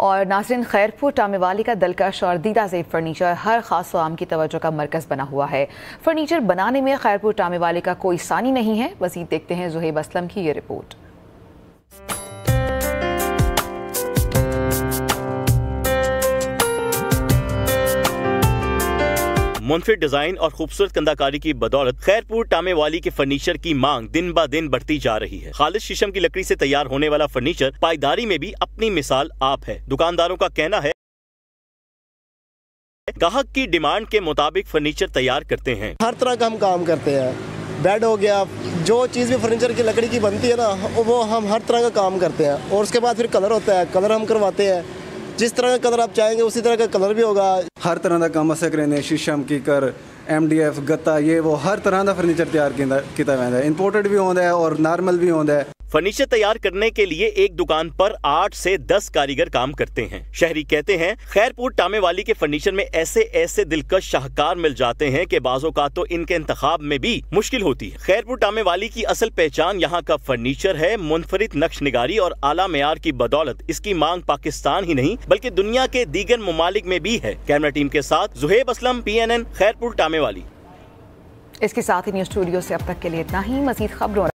और नासरिन खैरपुर टामेवाली का दलकश और दीदा जेब फर्नीचर हर खास आम की तवज्जो का मरकज़ बना हुआ है फर्नीचर बनाने में खैरपुर टामेवाली का कोई सानी नहीं है मजीद देखते हैं जुहेब असलम की ये रिपोर्ट मुनफिर डिजाइन और खूबसूरत कंदाकारी की बदौलत खैरपुर टामे वाली के फर्नीचर की मांग दिन ब दिन बढ़ती जा रही है खालिद शीशम की लकड़ी से तैयार होने वाला फर्नीचर पायदारी में भी अपनी मिसाल आप है दुकानदारों का कहना है ग्राहक की डिमांड के मुताबिक फर्नीचर तैयार करते हैं हर तरह का हम काम करते हैं बेड हो गया जो चीज़ भी फर्नीचर की लकड़ी की बनती है ना वो हम हर तरह का काम करते हैं और उसके बाद फिर कलर होता है कलर हम करवाते हैं जिस तरह का कलर आप चाहेंगे उसी तरह का कलर भी होगा हर तरह का कम असें करें शीशम कीकर एम डी एफ गत्ता ये वो हर तरह का फर्नीचर तैयार किया जाता है इंपोर्टेड भी होता है और नॉर्मल भी होता है फर्नीचर तैयार करने के लिए एक दुकान पर आठ से दस कारीगर काम करते हैं शहरी कहते हैं खैरपुर टामे वाली के फर्नीचर में ऐसे ऐसे दिलकश शाहकार मिल जाते हैं कि बाजों का तो इनके इंतखाब में भी मुश्किल होती है खैरपुर टामे वाली की असल पहचान यहाँ का फर्नीचर है मुनफरद नक्श निगारी और आला मैार की बदौलत इसकी मांग पाकिस्तान ही नहीं बल्कि दुनिया के दीगर ममालिक में भी है कैमरा टीम के साथ Zuhaib Aslam P N N Khairpur Tamewali इसके साथ ही न्यूज स्टूडियो से अब तक के लिए इतना ही मजीद खबरों